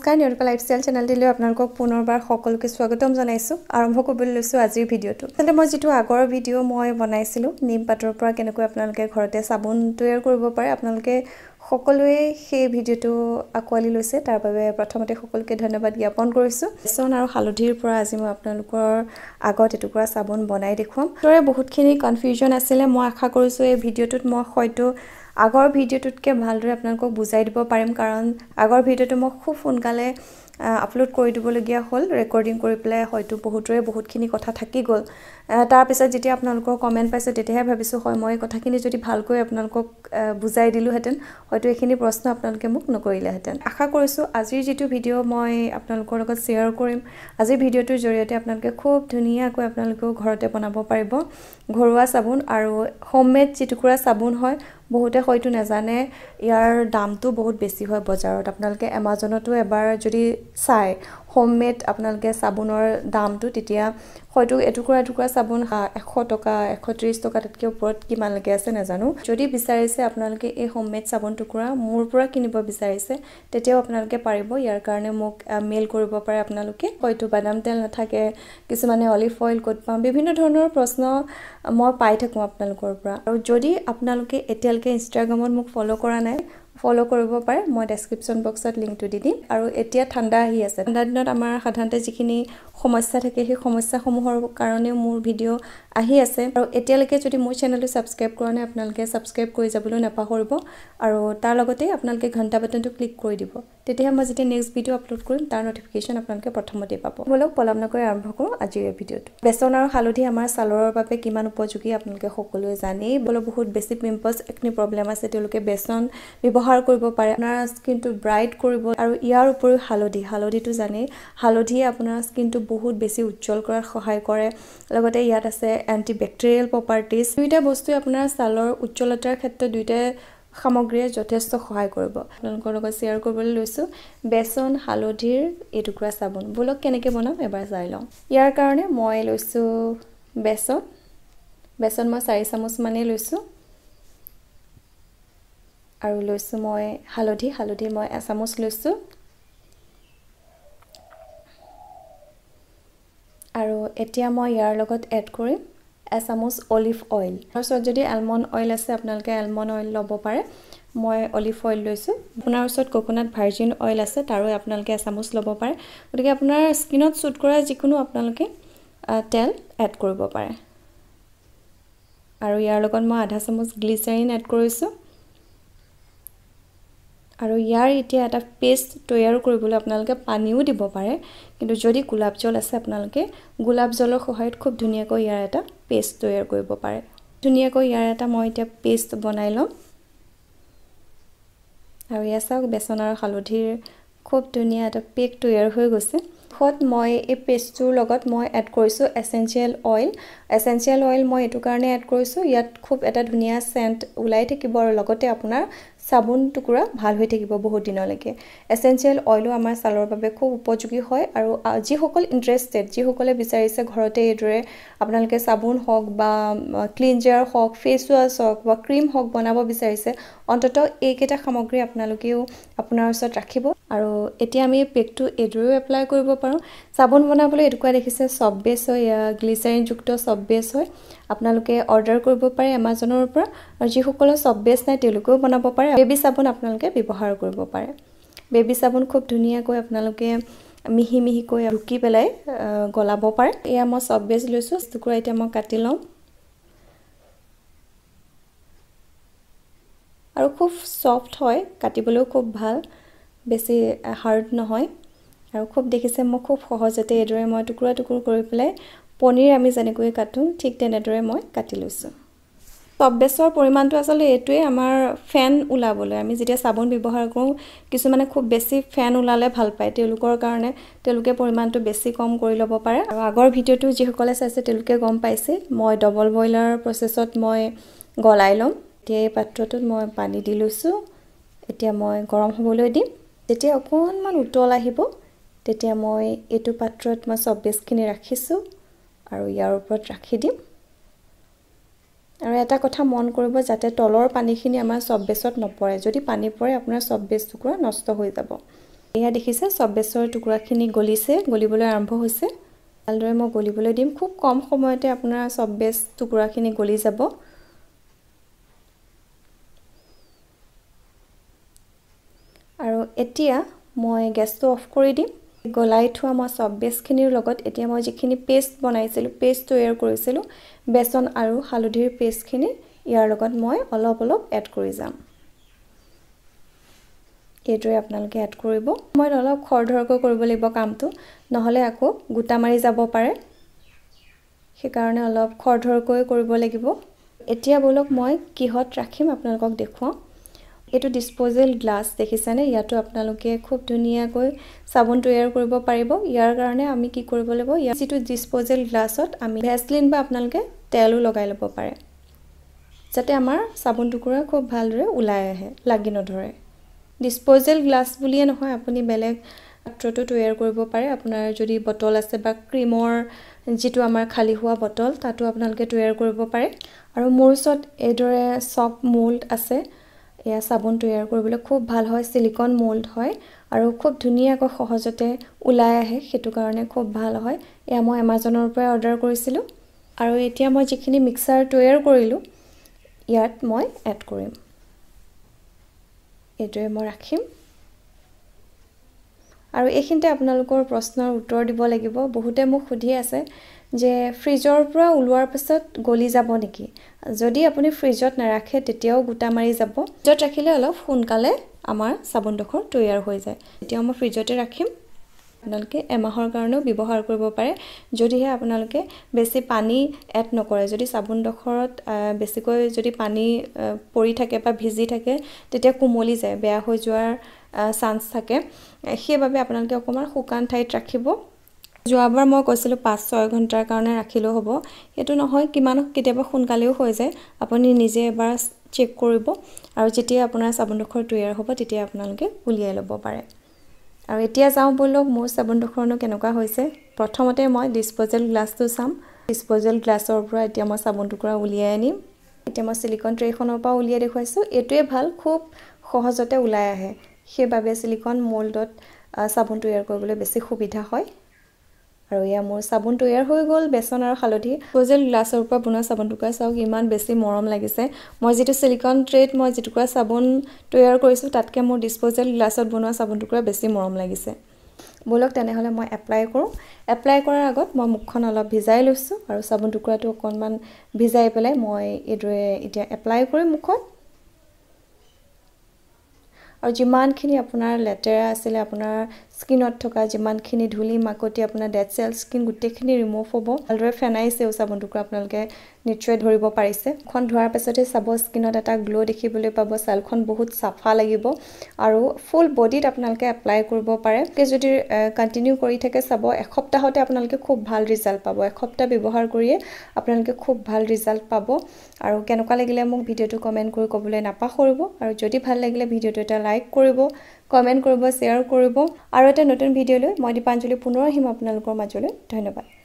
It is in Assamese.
নমস্কাৰ নিউটকা লাইফষ্টাইল চেনেলটিলৈ আপোনালোকক পুনৰবাৰ সকলোকে স্বাগতম জনাইছোঁ আৰম্ভ কৰিবলৈ লৈছোঁ আজিৰ ভিডিঅ'টো তেন্তে মই যিটো আগৰ ভিডিঅ' মই বনাইছিলোঁ নিম পাতৰ পৰা কেনেকৈ আপোনালোকে ঘৰতে চাবোন তৈয়াৰ কৰিব পাৰে আপোনালোকে সকলোৱে সেই ভিডিঅ'টো আঁকোৱালি লৈছে তাৰ বাবে প্ৰথমতে সকলোকে ধন্যবাদ জ্ঞাপন কৰিছোঁ বেচন আৰু হালধিৰ পৰা আজি মই আপোনালোকৰ আগত এটুকুৰা চাবোন বনাই দেখুৱাম দৰে বহুতখিনি কনফিউজন আছিলে মই আশা কৰিছোঁ এই ভিডিঅ'টোত মই হয়তো আগৰ ভিডিঅ'টোতকৈ ভালদৰে আপোনালোকক বুজাই দিব পাৰিম কাৰণ আগৰ ভিডিঅ'টো মই খুব সোনকালে আপলোড কৰি দিবলগীয়া হ'ল ৰেকৰ্ডিং কৰি পেলাই হয়তো বহুতৰে বহুতখিনি কথা থাকি গ'ল তাৰপিছত যেতিয়া আপোনালোকৰ কমেণ্ট পাইছোঁ তেতিয়াহে ভাবিছোঁ হয় মই এই কথাখিনি যদি ভালকৈ আপোনালোকক বুজাই দিলোঁহেঁতেন হয়তো এইখিনি প্ৰশ্ন আপোনালোকে মোক নকৰিলেহেঁতেন আশা কৰিছোঁ আজিৰ যিটো ভিডিঅ' মই আপোনালোকৰ লগত শ্বেয়াৰ কৰিম আজিৰ ভিডিঅ'টোৰ জৰিয়তে আপোনালোকে খুব ধুনীয়াকৈ আপোনালোকেও ঘৰতে বনাব পাৰিব ঘৰুৱা চাবোন আৰু হোম মেড যিটুকুৰা চাবোন হয় বহুতে হয়তো নাজানে ইয়াৰ দামটো বহুত বেছি হয় বজাৰত আপোনালোকে এমাজনতো এবাৰ যদি চায় হোমমেড আপোনালোকে চাবোনৰ দামটো তেতিয়া হয়তো এটুকুৰা এটুকুৰা চাবোন এশ টকা এশ ত্ৰিছ টকা তাতকৈ ওপৰত কিমানলৈকে আছে নাজানো যদি বিচাৰিছে আপোনালোকে এই হোমমেড চাবোন টুকুৰা মোৰ পৰা কিনিব বিচাৰিছে তেতিয়াও আপোনালোকে পাৰিব ইয়াৰ কাৰণে মোক মেইল কৰিব পাৰে আপোনালোকে হয়তো বাদাম তেল নাথাকে কিছুমানে অলিভ অইল ক'ত পাম বিভিন্ন ধৰণৰ প্ৰশ্ন মই পাই থাকোঁ আপোনালোকৰ পৰা আৰু যদি আপোনালোকে এতিয়ালৈকে ইনষ্টাগ্ৰামত মোক ফ'ল' কৰা নাই ফ'ল' কৰিব পাৰে মই ডেছক্ৰিপশ্যন বক্সত লিংকটো দি দিম আৰু এতিয়া ঠাণ্ডা আহি আছে ঠাণ্ডা দিনত আমাৰ সাধাৰণতে যিখিনি সমস্যা থাকে সেই সমস্যাসমূহৰ কাৰণেও মোৰ ভিডিঅ' আহি আছে আৰু এতিয়ালৈকে যদি মোৰ চেনেলটো ছাবস্ক্ৰাইব কৰা নাই আপোনালোকে ছাবস্ক্ৰাইব কৰি যাবলৈ নাপাহৰিব আৰু তাৰ লগতে আপোনালোকে ঘণ্টা বাটনটো ক্লিক কৰি দিব তেতিয়াহে মই যেতিয়া নেক্সট ভিডিঅ' আপলোড কৰিম তাৰ ন'টিফিকেশ্যন আপোনালোকে প্ৰথমতেই পাব বলক পলম নকৰি আৰম্ভ কৰোঁ আজিৰ এই ভিডিঅ'টো বেচন আৰু হালধি আমাৰ ছালৰ বাবে কিমান উপযোগী আপোনালোকে সকলোৱে জানেই বোলো বহুত বেছি পিম্পলছ এখিনি প্ৰব্লেম আছে তেওঁলোকে বেচন ব্যৱহাৰ ব্যৱহাৰ কৰিব পাৰে আপোনাৰ স্কিনটো ব্ৰাইট কৰিব আৰু ইয়াৰ উপৰিও হালধি হালধিটো জানেই হালধিয়ে আপোনাৰ স্কিনটো বহুত বেছি উজ্জ্বল কৰাত সহায় কৰে লগতে ইয়াত আছে এণ্টি বেক্টেৰিয়েল প্ৰপাৰ্টিজ দুয়োটা বস্তুৱে আপোনাৰ ছালৰ উজ্জ্বলতাৰ ক্ষেত্ৰত দুয়োটাই সামগ্ৰীয়ে যথেষ্ট সহায় কৰিব আপোনালোকৰ লগত শ্বেয়াৰ কৰিবলৈ লৈছোঁ বেচন হালধিৰ এটুকুৰা চাবোন বোলক কেনেকৈ বনাম এবাৰ চাই লওঁ ইয়াৰ কাৰণে মই লৈছোঁ বেচন বেচন মই চাৰি চামুচমানেই লৈছোঁ আৰু লৈছোঁ মই হালধি হালধি মই এচামুচ লৈছোঁ আৰু এতিয়া মই ইয়াৰ লগত এড কৰিম এচামুচ অলিভ অইল ওচৰত যদি এলমণ্ড অইল আছে আপোনালোকে এলমণ্ড অইল ল'ব পাৰে মই অলিভ অইল লৈছোঁ আপোনাৰ ওচৰত কোকোনাট ভাৰ্জিন অইল আছে তাৰো আপোনালোকে এচামুচ ল'ব পাৰে গতিকে আপোনাৰ স্কিনত শ্বুট কৰা যিকোনো আপোনালোকে তেল এড কৰিব পাৰে আৰু ইয়াৰ লগত মই আধা চামুচ গ্লিচেৰিন এড কৰিছোঁ আৰু ইয়াৰ এতিয়া এটা পেষ্ট তৈয়াৰ কৰিবলৈ আপোনালোকে পানীও দিব পাৰে কিন্তু যদি গোলাপ জল আছে আপোনালোকে গোলাপ জলৰ সহায়ত খুব ধুনীয়াকৈ ইয়াৰ এটা পেষ্ট তৈয়াৰ কৰিব পাৰে ধুনীয়াকৈ ইয়াৰ এটা মই এতিয়া পেষ্ট বনাই ল'ম আৰু ইয়াৰ চাওক বেচন আৰু হালধিৰ খুব ধুনীয়া এটা পেক তৈয়াৰ হৈ গৈছে শেষত মই এই পেষ্টটোৰ লগত মই এড কৰিছোঁ এচেঞ্চিয়েল অইল এচেঞ্চিয়েল অইল মই এইটো কাৰণে এড কৰিছোঁ ইয়াত খুব এটা ধুনীয়া চেণ্ট ওলাই থাকিব আৰু লগতে আপোনাৰ চাবোন টুকুৰা ভাল হৈ থাকিব বহুত দিনলৈকে এচেঞ্চিয়েল অইলো আমাৰ ছালৰ বাবে খুব উপযোগী হয় আৰু যিসকল ইণ্টাৰেষ্টেড যিসকলে বিচাৰিছে ঘৰতে এইদৰে আপোনালোকে চাবোন হওক বা ক্লিনজাৰ হওক ফেচ ৱাছ হওক বা ক্ৰীম হওক বনাব বিচাৰিছে অন্তত এইকেইটা সামগ্ৰী আপোনালোকেও আপোনাৰ ওচৰত ৰাখিব আৰু এতিয়া আমি পেকটো এইদৰেও এপ্লাই কৰিব পাৰোঁ চাবোন বনাবলৈ এটুকুৰা দেখিছে চফ বেছ হয় গ্লিচাৰিনযুক্ত চফ বেছ হয় আপোনালোকে অৰ্ডাৰ কৰিব পাৰে এমাজনৰ পৰা আৰু যিসকলৰ চফ বেছ নাই তেওঁলোকেও বনাব পাৰে বেবী চাবোন আপোনালোকে ব্যৱহাৰ কৰিব পাৰে বেবী চাবোন খুব ধুনীয়াকৈ আপোনালোকে মিহি মিহিকৈ ৰুকি পেলাই গলাব পাৰে এয়া মই চফ বেছ লৈছোঁ টুকুৰা এতিয়া মই কাটি লওঁ আৰু খুব চফ্ট হয় কাটিবলৈও খুব ভাল বেছি হাৰ্ড নহয় আৰু খুব দেখিছে মই খুব সহজতে এইদৰে মই টুকুৰা টুকুৰ কৰি পেলাই পনীৰ আমি যেনেকৈ কাটো ঠিক তেনেদৰে মই কাটি লৈছোঁ টপ বেচৰ পৰিমাণটো আচলতে এইটোৱেই আমাৰ ফেন ওলাবলৈ আমি যেতিয়া চাবোন ব্যৱহাৰ কৰোঁ কিছুমানে খুব বেছি ফেন ওলালে ভাল পায় তেওঁলোকৰ কাৰণে তেওঁলোকে পৰিমাণটো বেছি কম কৰি ল'ব পাৰে আৰু আগৰ ভিডিঅ'টো যিসকলে চাইছে তেওঁলোকে গম পাইছে মই ডবল বইলাৰ প্ৰচেছত মই গলাই ল'ম এতিয়া এই পাত্ৰটোত মই পানী দি লৈছোঁ এতিয়া মই গৰম হ'বলৈ দিম যেতিয়া অকণমান উতল আহিব তেতিয়া মই এইটো পাত্ৰত মই চব্বিছখিনি ৰাখিছোঁ আৰু ইয়াৰ ওপৰত ৰাখি দিম আৰু এটা কথা মন কৰিব যাতে তলৰ পানীখিনি আমাৰ চব্বিছত নপৰে যদি পানী পৰে আপোনাৰ চব্বিছ টুকুৰা নষ্ট হৈ যাব এয়া দেখিছে চব্বিছৰ টুকুৰাখিনি গলিছে গলিবলৈ আৰম্ভ হৈছে ভালদৰে মই গলিবলৈ দিম খুব কম সময়তে আপোনাৰ চব্বিছ টুকুৰাখিনি গলি যাব আৰু এতিয়া মই গেছটো অফ কৰি দিম গলাই থোৱা মই চব চববেজখিনিৰ লগত এতিয়া মই যিখিনি পেষ্ট বনাইছিলোঁ পেষ্ট তৈয়াৰ কৰিছিলোঁ বেচন আৰু হালধিৰ পেষ্টখিনি ইয়াৰ লগত মই অলপ অলপ এড কৰি যাম এইদৰে আপোনালোকে এড কৰিব মই অলপ খৰধৰকৈ কৰিব লাগিব কামটো নহ'লে আকৌ গোটা মাৰি যাব পাৰে সেইকাৰণে অলপ খৰধৰকৈ কৰিব লাগিব এতিয়া বোলক মই কিহত ৰাখিম আপোনালোকক দেখুৱাওঁ এইটো ডিছপ'জেল গ্লাছ দেখিছেনে ইয়াতো আপোনালোকে খুব ধুনীয়াকৈ চাবোন তৈয়াৰ কৰিব পাৰিব ইয়াৰ কাৰণে আমি কি কৰিব লাগিব ইয়াৰ যিটো ডিছপ'জেল গ্লাছত আমি ভেচলিন বা আপোনালোকে তেলো লগাই ল'ব পাৰে যাতে আমাৰ চাবোন টুকুৰা খুব ভালদৰে ওলাই আহে লাগি নধৰে ডিছপ'জেল গ্লাছ বুলিয়ে নহয় আপুনি বেলেগ পাত্ৰটো তৈয়াৰ কৰিব পাৰে আপোনাৰ যদি বটল আছে বা ক্ৰীমৰ যিটো আমাৰ খালী হোৱা বটল তাতো আপোনালোকে তৈয়াৰ কৰিব পাৰে আৰু মোৰ ওচৰত এইদৰে চফ মোল্ড আছে এয়া চাবোন তৈয়াৰ কৰিবলৈ খুব ভাল হয় চিলিকন মল্ড হয় আৰু খুব ধুনীয়াকৈ সহজতে ওলাই আহে সেইটো কাৰণে খুব ভাল হয় এয়া মই এমাজনৰ পৰাই অৰ্ডাৰ কৰিছিলোঁ আৰু এতিয়া মই যিখিনি মিক্সাৰ তৈয়াৰ কৰিলোঁ ইয়াত মই এড কৰিম এইটোৱে মই ৰাখিম আৰু এইখিনিতে আপোনালোকৰ প্ৰশ্নৰ উত্তৰ দিব লাগিব বহুতে মোক সুধি আছে যে ফ্ৰিজৰ পৰা ওলোৱাৰ পাছত গলি যাব নেকি যদি আপুনি ফ্ৰিজত নাৰাখে তেতিয়াও গোটা মাৰি যাব ফ্ৰিজত ৰাখিলে অলপ সোনকালে আমাৰ চাবোনডোখৰ তৈয়াৰ হৈ যায় এতিয়াও মই ফ্ৰিজতে ৰাখিম আপোনালোকে এমাহৰ কাৰণেও ব্যৱহাৰ কৰিব পাৰে যদিহে আপোনালোকে বেছি পানী এড নকৰে যদি চাবোনডোখৰত বেছিকৈ যদি পানী পৰি থাকে বা ভিজি থাকে তেতিয়া কোমলি যায় বেয়া হৈ যোৱাৰ চান্স থাকে সেইবাবে আপোনালোকে অকণমান শুকান ঠাইত ৰাখিব যোৱাবাৰ মই কৈছিলোঁ পাঁচ ছয় ঘণ্টাৰ কাৰণে ৰাখিলেও হ'ব সেইটো নহয় কিমান কেতিয়াবা সোনকালেও হৈ যায় আপুনি নিজে এবাৰ চেক কৰিব আৰু যেতিয়া আপোনাৰ চাবোনডোখৰ তৈয়াৰ হ'ব তেতিয়া আপোনালোকে উলিয়াই ল'ব পাৰে আৰু এতিয়া যাওঁ বলক মোৰ চাবোনডোখৰনো কেনেকুৱা হৈছে প্ৰথমতে মই ডিছপ'জেল গ্লাছটো চাম ডিছপ'জেল গ্লাছৰ পৰা এতিয়া মই চাবোন টুকুৰা উলিয়াই আনিম এতিয়া মই চিলিকন ট্ৰেখনৰ পৰা উলিয়াই দেখুৱাইছোঁ এইটোৱে ভাল খুব সহজতে ওলাই আহে সেইবাবে চিলিকন মোল্ডত চাবোন তৈয়াৰ কৰিবলৈ বেছি সুবিধা হয় আৰু এয়া মোৰ চাবোন তৈয়াৰ হৈ গ'ল বেচন আৰু হালধি গজেল গ্লাছৰ পৰা বনোৱা চাবোন টুকুৰা চাওক ইমান বেছি মৰম লাগিছে মই যিটো চিলিকন ট্ৰেড মই যিটুকুৰা চাবোন তৈয়াৰ কৰিছোঁ তাতকৈ মোৰ ডিছপ'জেল গ্লাছত বনোৱা চাবোন টুকুৰা বেছি মৰম লাগিছে ব'লক তেনেহ'লে মই এপ্লাই কৰোঁ এপ্লাই কৰাৰ আগত মই মুখখন অলপ ভিজাই লৈছোঁ আৰু চাবোন টুকুৰাটো অকণমান ভিজাই পেলাই মই এইদৰে এতিয়া এপ্লাই কৰিম মুখত আৰু যিমানখিনি আপোনাৰ লেতেৰা আছিলে আপোনাৰ স্কিনত থকা যিমানখিনি ধূলি মাকতি আপোনাৰ ডেড চেল স্কিন গোটেইখিনি ৰিমুভ হ'ব ভালদৰে ফেনাইছেও চাবোন টুকুৰা আপোনালোকে নিশ্চয় ধৰিব পাৰিছে খন ধোৱাৰ পাছতে চাব স্কিনত এটা গ্ল' দেখিবলৈ পাব ছালখন বহুত চাফা লাগিব আৰু ফুল বডিত আপোনালোকে এপ্লাই কৰিব পাৰে যদি কণ্টিনিউ কৰি থাকে চাব এসপ্তাহতে আপোনালোকে খুব ভাল ৰিজাল্ট পাব এসপ্তাহ ব্যৱহাৰ কৰিয়ে আপোনালোকে খুব ভাল ৰিজাল্ট পাব আৰু কেনেকুৱা লাগিলে মোক ভিডিঅ'টো কমেণ্ট কৰি ক'বলৈ নাপাহৰিব আৰু যদি ভাল লাগিলে ভিডিঅ'টো এটা লাইক কৰিব কমেণ্ট কৰিব শ্বেয়াৰ কৰিব আৰু এটা নতুন ভিডিঅ'লৈ মই দীপাঞ্জলি পুনৰ আহিম আপোনালোকৰ মাজলৈ ধন্যবাদ